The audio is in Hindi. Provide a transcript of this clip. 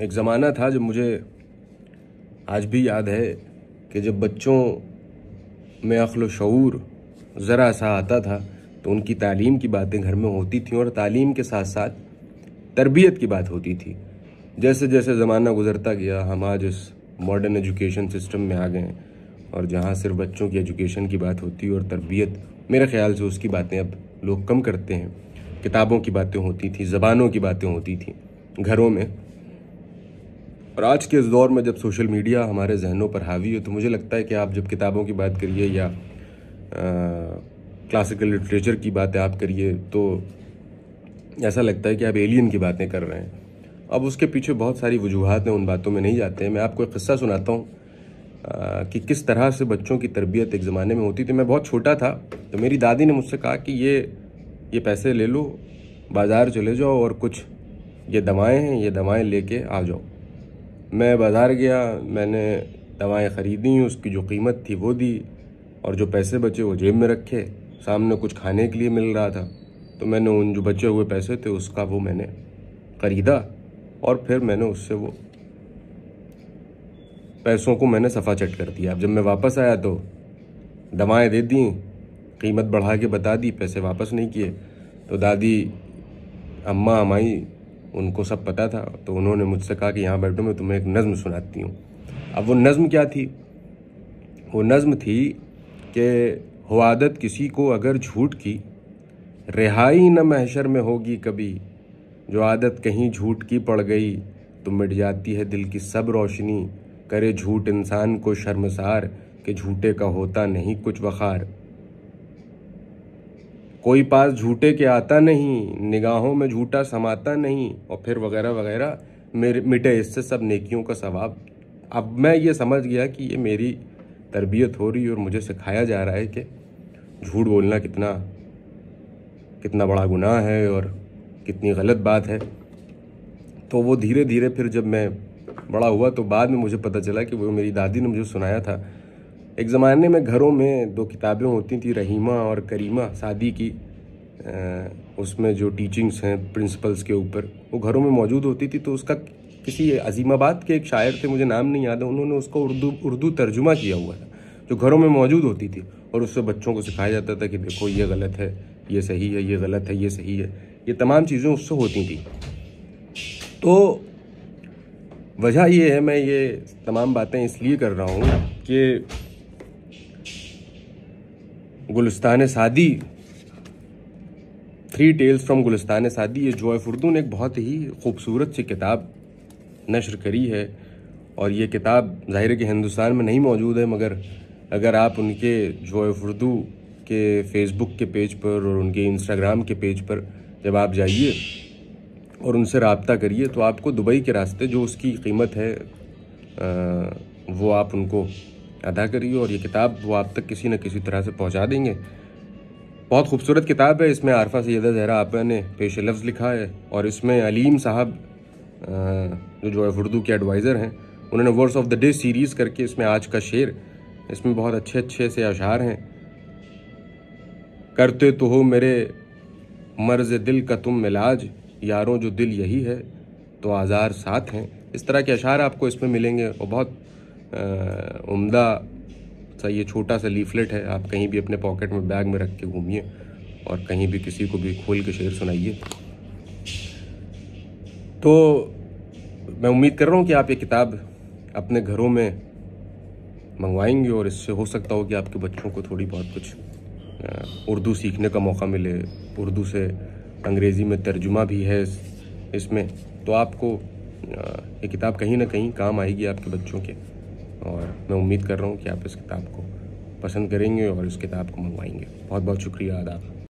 एक ज़माना था जब मुझे आज भी याद है कि जब बच्चों में अखल शूर ज़रा सा आता था तो उनकी तालीम की बातें घर में होती थी और तालीम के साथ साथ तरबियत की बात होती थी जैसे जैसे ज़माना गुजरता गया हम आज इस मॉडर्न एजुकेशन सिस्टम में आ गए और जहाँ सिर्फ बच्चों की एजुकेशन की बात होती और तरबियत मेरे ख्याल से उसकी बातें अब लोग कम करते हैं किताबों की बातें होती थी ज़बानों की बातें होती थी घरों में और आज के इस दौर में जब सोशल मीडिया हमारे जहनों पर हावी हो तो मुझे लगता है कि आप जब किताबों की बात करिए या क्लासिकल लिटरेचर की बातें आप करिए तो ऐसा लगता है कि आप एलियन की बातें कर रहे हैं अब उसके पीछे बहुत सारी वजूहत हैं उन बातों में नहीं जाते हैं मैं आपको एक क़स्सा सुनाता हूँ कि किस तरह से बच्चों की तरबियत एक ज़माने में होती थी मैं बहुत छोटा था तो मेरी दादी ने मुझसे कहा कि ये ये पैसे ले लो बाज़ार चले जाओ और कुछ ये दवाएँ हैं ये दवाएँ लेके आ जाओ मैं बाज़ार गया मैंने दवाएं ख़रीदी उसकी जो कीमत थी वो दी और जो पैसे बचे वो जेब में रखे सामने कुछ खाने के लिए मिल रहा था तो मैंने उन जो बचे हुए पैसे थे उसका वो मैंने ख़रीदा और फिर मैंने उससे वो पैसों को मैंने सफ़ा चट कर दिया अब जब मैं वापस आया तो दवाएं दे दी कीमत बढ़ा के बता दी पैसे वापस नहीं किए तो दादी अम्मा हमारी उनको सब पता था तो उन्होंने मुझसे कहा कि यहाँ बैठो मैं तुम्हें एक नज़म सुनाती हूँ अब वो नज़म क्या थी वो नज़म थी कि हवादत किसी को अगर झूठ की रिहाई न महशर में होगी कभी जो आदत कहीं झूठ की पड़ गई तो मिट जाती है दिल की सब रोशनी करे झूठ इंसान को शर्मसार कि झूठे का होता नहीं कुछ वखार कोई पास झूठे के आता नहीं निगाहों में झूठा समाता नहीं और फिर वगैरह वगैरह मेरे मिटे इससे सब नेकियों का सवाब अब मैं ये समझ गया कि ये मेरी तरबियत हो रही और मुझे सिखाया जा रहा है कि झूठ बोलना कितना कितना बड़ा गुनाह है और कितनी गलत बात है तो वो धीरे धीरे फिर जब मैं बड़ा हुआ तो बाद में मुझे पता चला कि वो मेरी दादी ने मुझे सुनाया था एक ज़माने में घरों में दो किताबें होती थी रहीमा और करीमा शादी की उसमें जो टीचिंग्स हैं प्रिंसिपल्स के ऊपर वो घरों में मौजूद होती थी तो उसका किसी अजीमाबाद के एक शायर थे मुझे नाम नहीं याद है उन्होंने उसको उर्दू उर्दू तर्जुमा किया हुआ था जो घरों में मौजूद होती थी और उससे बच्चों को सिखाया जाता था कि देखो ये गलत है ये सही है ये गलत है ये सही है ये तमाम चीज़ें उससे होती थी तो वजह ये है मैं ये तमाम बातें इसलिए कर रहा हूँ कि गुलस्तान सादी थ्री टेल्स फ्रॉम गुलस्तान सादी ये जॉय फुर्दू ने एक बहुत ही खूबसूरत सी किताब नशर करी है और ये किताब ज़ाहिर के हिंदुस्तान में नहीं मौजूद है मगर अगर आप उनके जॉय फुर्दू के फेसबुक के पेज पर और उनके इंस्टाग्राम के पेज पर जब आप जाइए और उनसे रबता करिए तो आपको दुबई के रास्ते जो उसकी कीमत है आ, वो आप उनको अदा करिए और ये किताब वो आप तक किसी न किसी तरह से पहुँचा देंगे बहुत खूबसूरत किताब है इसमें आरफा सैद जहरा आपा ने पेश लफ्ज़ लिखा है और इसमें अलीम साहब जो जो है उर्दू के एडवाइज़र हैं उन्होंने words of the day series करके इसमें आज का शेर इसमें बहुत अच्छे अच्छे से अशार हैं करते तो हो मेरे मर्ज़ दिल का तुम मिलाज यारों जो दिल यही है तो आज़ार साथ हैं इस तरह के अशार आपको इसमें मिलेंगे और बहुत उम्दा सा ये छोटा सा लीफलेट है आप कहीं भी अपने पॉकेट में बैग में रख के घूमिए और कहीं भी किसी को भी खोल के शेर सुनाइए तो मैं उम्मीद कर रहा हूँ कि आप ये किताब अपने घरों में मंगवाएंगे और इससे हो सकता हो कि आपके बच्चों को थोड़ी बहुत कुछ उर्दू सीखने का मौका मिले उर्दू से अंग्रेज़ी में तर्जुमा भी है इसमें तो आपको ये किताब कहीं ना कहीं काम आएगी आपके बच्चों के और मैं उम्मीद कर रहा हूँ कि आप इस किताब को पसंद करेंगे और इस किताब को मंगवाएंगे बहुत बहुत शुक्रिया आदाब